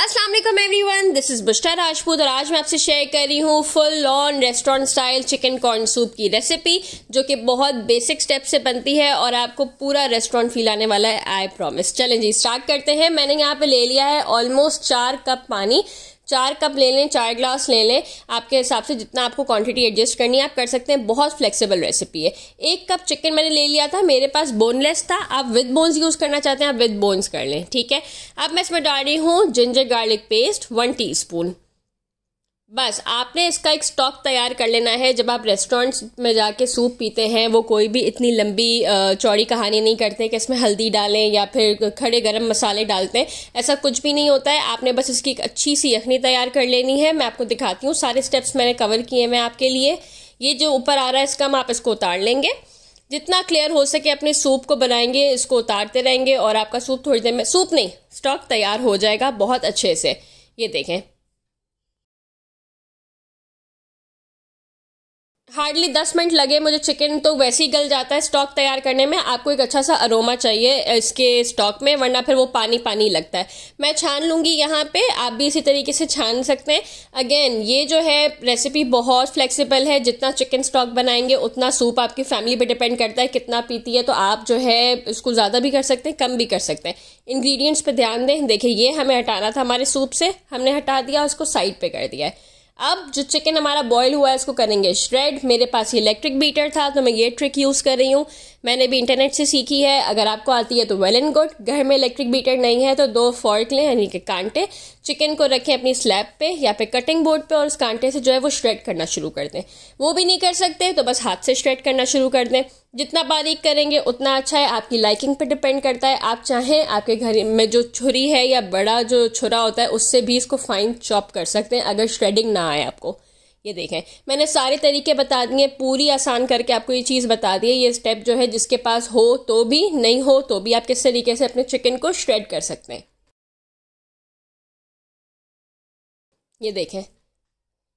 Aslam everyone this is Busta Rajput और आज मैं आपसे शेयर कर रही हूँ full on restaurant style chicken corn soup की रेसिपी जो कि बहुत बेसिक स्टेप से बनती है और आपको पूरा रेस्टोरेंट फील आने वाला है आई प्रॉमिस चलें जी स्टार्ट करते हैं मैंने यहाँ पे ले लिया है ऑलमोस्ट चार कप पानी चार कप ले लें चार ग्लास ले लें आपके हिसाब से जितना आपको क्वांटिटी एडजस्ट करनी है आप कर सकते हैं बहुत फ्लेक्सिबल रेसिपी है एक कप चिकन मैंने ले लिया था मेरे पास बोनलेस था आप विद बोन्स यूज़ करना चाहते हैं आप विद बोन्स कर लें ठीक है अब मैं इसमें डाल रही हूँ ginger garlic paste one teaspoon बस आपने इसका एक स्टॉक तैयार कर लेना है जब आप रेस्टोरेंट्स में जाके सूप पीते हैं वो कोई भी इतनी लंबी चौड़ी कहानी नहीं करते कि इसमें हल्दी डालें या फिर खड़े गरम मसाले डालते हैं ऐसा कुछ भी नहीं होता है आपने बस इसकी एक अच्छी सी यखनी तैयार कर लेनी है मैं आपको दिखाती हूँ सारे स्टेप्स मैंने कवर किए हैं आपके लिए ये जो ऊपर आ रहा है इसका हम आप इसको उतार लेंगे जितना क्लियर हो सके अपने सूप को बनाएंगे इसको उतारते रहेंगे और आपका सूप थोड़ी देर में सूप नहीं स्टॉक तैयार हो जाएगा बहुत अच्छे से ये देखें हार्डली दस मिनट लगे मुझे चिकन तो वैसे ही गल जाता है स्टॉक तैयार करने में आपको एक अच्छा सा अरोमा चाहिए इसके स्टॉक में वरना फिर वो पानी पानी लगता है मैं छान लूँगी यहाँ पे आप भी इसी तरीके से छान सकते हैं अगेन ये जो है रेसिपी बहुत फ्लेक्सिबल है जितना चिकन स्टॉक बनाएंगे उतना सूप आपकी फैमिली पर डिपेंड करता है कितना पीती है तो आप जो है इसको ज़्यादा भी कर सकते हैं कम भी कर सकते हैं इन्ग्रीडियंट्स पर ध्यान दें देखिए ये हमें हटाना था हमारे सूप से हमने हटा दिया उसको साइड पर कर दिया है अब जो चिकन हमारा बॉयल हुआ है इसको करेंगे श्रेड मेरे पास ये इलेक्ट्रिक बीटर था तो मैं ये ट्रिक यूज़ कर रही हूँ मैंने भी इंटरनेट से सीखी है अगर आपको आती है तो वेल एंड गुड घर में इलेक्ट्रिक बीटर नहीं है तो दो फॉर्क लें यानी कि कांटे चिकन को रखें अपनी स्लैब पे या फिर कटिंग बोर्ड पे और उस कांटे से जो है वो श्रेड करना शुरू कर दें वो भी नहीं कर सकते तो बस हाथ से श्रेड करना शुरू कर दें जितना बारीक करेंगे उतना अच्छा है आपकी लाइकिंग पे डिपेंड करता है आप चाहें आपके घर में जो छुरी है या बड़ा जो छुरा होता है उससे भी इसको फाइन चॉप कर सकते हैं अगर श्रेडिंग ना आए आपको ये देखें मैंने सारे तरीके बता दिए पूरी आसान करके आपको ये चीज़ बता दी है ये स्टेप जो है जिसके पास हो तो भी नहीं हो तो भी आप किस तरीके से अपने चिकन को श्रेड कर सकते हैं ये देखें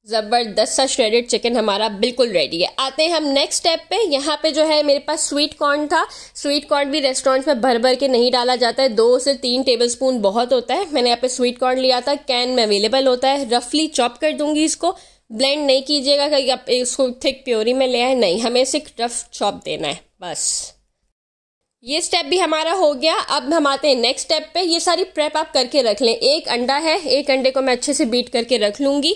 ज़बरदस्त सा श्रेडेड चिकन हमारा बिल्कुल रेडी है आते हैं हम नेक्स्ट स्टेप पे यहाँ पे जो है मेरे पास स्वीट कॉर्न था स्वीट कॉर्न भी रेस्टोरेंट में भर भर के नहीं डाला जाता है दो से तीन टेबल स्पून बहुत होता है मैंने यहाँ पे स्वीट कॉर्न लिया था कैन में अवेलेबल होता है रफली चॉप कर दूंगी इसको ब्लेंड नहीं कीजिएगा कि आप इसको थिक प्योरी में ले आए नहीं हमें इसे रफ चॉप देना है बस ये स्टेप भी हमारा हो गया अब हम आते हैं नेक्स्ट स्टेप पे ये सारी प्रेप आप करके रख लें एक अंडा है एक अंडे को मैं अच्छे से बीट करके रख लूंगी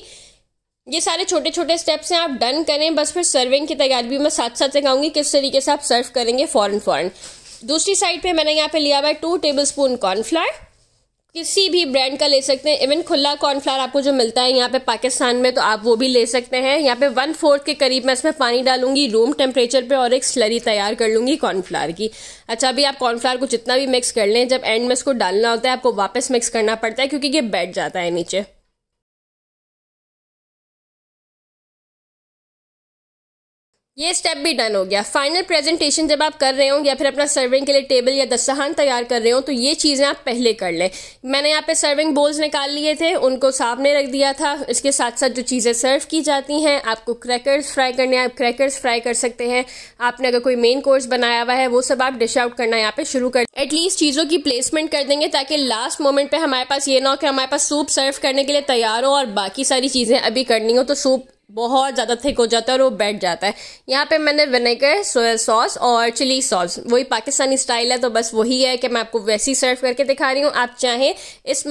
ये सारे छोटे छोटे स्टेप्स हैं आप डन करें बस फिर सर्विंग की तैयारी भी मैं साथ साथ सिखाऊंगी किस तरीके से आप सर्व करेंगे फ़ौरन फ़ौरन दूसरी साइड पे मैंने यहाँ पे लिया हुआ है टू टेबल स्पून कॉर्नफ्लावर किसी भी ब्रांड का ले सकते हैं इवन खुला कॉर्नफ्लावर आपको जो मिलता है यहाँ पे पाकिस्तान में तो आप वो भी ले सकते हैं यहाँ पे वन फोर्थ के करीब मैं इसमें पानी डालूंगी रूम टेम्परेचर पे और एक स्लरी तैयार कर लूंगी कॉर्नफ्लावर की अच्छा अभी आप कॉर्नफ्लावर को जितना भी मिक्स कर लें जब एंड में इसको डालना होता है आपको वापस मिक्स करना पड़ता है क्योंकि ये बैठ जाता है नीचे ये स्टेप भी डन हो गया फाइनल प्रेजेंटेशन जब आप कर रहे हो या फिर अपना सर्विंग के लिए टेबल या दस्तहान तैयार कर रहे हो तो ये चीज़ें आप पहले कर लें मैंने यहाँ पे सर्विंग बोल्स निकाल लिए थे उनको सामने रख दिया था इसके साथ साथ जो चीज़ें सर्व की जाती हैं आपको क्रैकर्स फ्राई करने आप क्रैकर्स फ्राई कर सकते हैं आपने अगर कोई मेन कोर्स बनाया हुआ है वो सब आप डिश आउट करना यहाँ पे शुरू कर एटलीस्ट चीज़ों की प्लेसमेंट कर देंगे ताकि लास्ट मोमेंट पर हमारे पास ये ना हो कि हमारे पास सूप सर्व करने के लिए तैयार हो और बाकी सारी चीज़ें अभी करनी हो तो सूप बहुत ज़्यादा थिक हो जाता है और वो बैठ जाता है यहाँ पे मैंने विनेगर सोया सॉस और चिली सॉस वही पाकिस्तानी स्टाइल है तो बस वही है कि मैं आपको वैसी सर्व करके दिखा रही हूँ आप चाहें इस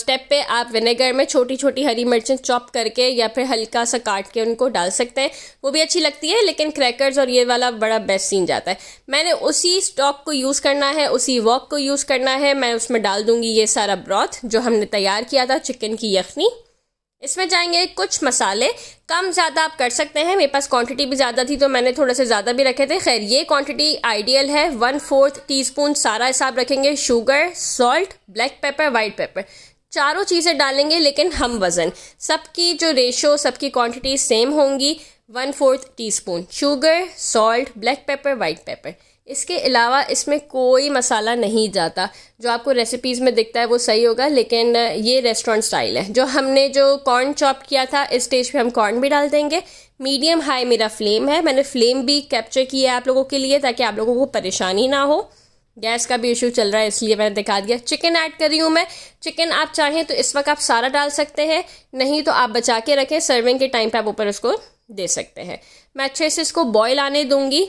स्टेप पे आप विनेगर में छोटी छोटी हरी मिर्चें चॉप करके या फिर हल्का सा काट के उनको डाल सकते हैं वो भी अच्छी लगती है लेकिन क्रैकर्स और ये वाला बड़ा बेस्ट सीन जाता है मैंने उसी स्टॉक को यूज़ करना है उसी वॉक को यूज़ करना है मैं उसमें डाल दूँगी ये सारा ब्रॉथ जो हमने तैयार किया था चिकन की यखनी इसमें जाएंगे कुछ मसाले कम ज़्यादा आप कर सकते हैं मेरे पास क्वांटिटी भी ज़्यादा थी तो मैंने थोड़े से ज़्यादा भी रखे थे खैर ये क्वांटिटी आइडियल है वन फोर्थ टीस्पून सारा हिसाब रखेंगे sugar salt black pepper white pepper चारों चीज़ें डालेंगे लेकिन हम वज़न सबकी जो रेशो सबकी क्वान्टिटी सेम होंगी one fourth teaspoon sugar salt black pepper white pepper इसके अलावा इसमें कोई मसाला नहीं जाता जो आपको रेसिपीज़ में दिखता है वो सही होगा लेकिन ये रेस्टोरेंट स्टाइल है जो हमने जो कॉर्न चॉप किया था इस स्टेज पे हम कॉर्न भी डाल देंगे मीडियम हाई मेरा फ्लेम है मैंने फ्लेम भी कैप्चर किया है आप लोगों के लिए ताकि आप लोगों को परेशानी ना हो गैस का भी इशू चल रहा है इसलिए मैंने दिखा दिया चिकन ऐड करी हूँ मैं चिकन आप चाहें तो इस वक्त आप सारा डाल सकते हैं नहीं तो आप बचा के रखें सर्विंग के टाइम पर आप ऊपर उसको दे सकते हैं मैं अच्छे से इसको बॉयल आने दूँगी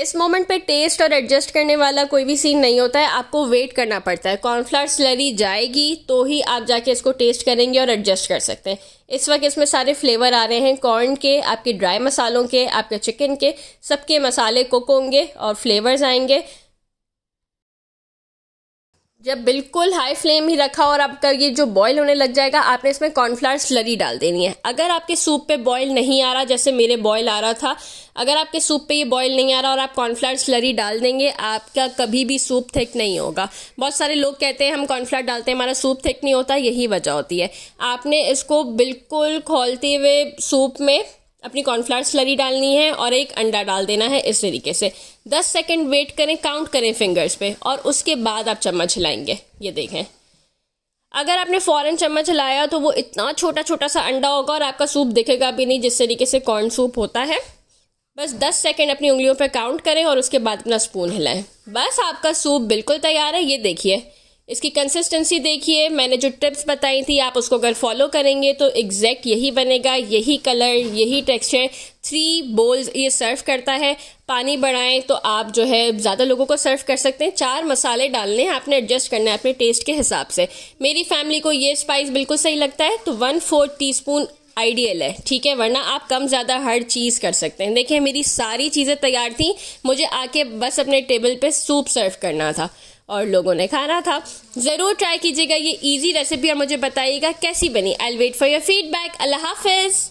इस मोमेंट पे टेस्ट और एडजस्ट करने वाला कोई भी सीन नहीं होता है आपको वेट करना पड़ता है कॉर्नफ्लावर स्लरी जाएगी तो ही आप जाके इसको टेस्ट करेंगे और एडजस्ट कर सकते हैं इस वक्त इसमें सारे फ्लेवर आ रहे हैं कॉर्न के आपके ड्राई मसालों के आपके चिकन के सबके मसाले कुक होंगे और फ्लेवर्स आएंगे जब बिल्कुल हाई फ्लेम ही रखा और आपका ये जो बॉईल होने लग जाएगा आपने इसमें कॉर्नफ्लावर स्लरी डाल देनी है अगर आपके सूप पे बॉईल नहीं आ रहा जैसे मेरे बॉईल आ रहा था अगर आपके सूप पे ये बॉईल नहीं आ रहा और आप कॉर्नफ्लावर स्लरी डाल देंगे आपका कभी भी सूप थिक नहीं होगा बहुत सारे लोग कहते हैं हम कॉर्नफ्लावर डालते हैं हमारा सूप थिक नहीं होता यही वजह होती है आपने इसको बिल्कुल खोलते हुए सूप में अपनी कॉर्नफ्लावर स्लरी डालनी है और एक अंडा डाल देना है इस तरीके से दस सेकेंड वेट करें काउंट करें फिंगर्स पे और उसके बाद आप चम्मच हिलाएंगे ये देखें अगर आपने फ़ौरन चम्मच हिलाया तो वो इतना छोटा छोटा सा अंडा होगा और आपका सूप दिखेगा भी नहीं जिस तरीके से कॉर्न सूप होता है बस 10 सेकंड अपनी उंगलियों पर काउंट करें और उसके बाद अपना स्पून हिलाएं बस आपका सूप बिल्कुल तैयार है ये देखिए इसकी कंसिस्टेंसी देखिए मैंने जो टिप्स बताई थी आप उसको अगर फॉलो करेंगे तो एग्जैक्ट यही बनेगा यही कलर यही टेक्सचर थ्री बोल्स ये सर्व करता है पानी बढ़ाएं तो आप जो है ज़्यादा लोगों को सर्व कर सकते हैं चार मसाले डालने हैं आपने एडजस्ट करना है अपने टेस्ट के हिसाब से मेरी फैमिली को ये स्पाइस बिल्कुल सही लगता है तो one fourth teaspoon ideal है ठीक है वरना आप कम ज़्यादा हर चीज़ कर सकते हैं देखिए मेरी सारी चीज़ें तैयार थी मुझे आके बस अपने टेबल पर सूप सर्व करना था और लोगों ने खाना था ज़रूर ट्राई कीजिएगा ये ईजी रेसिपी और मुझे बताइएगा कैसी बनी I wait for your feedback अल्लाह हाफिज़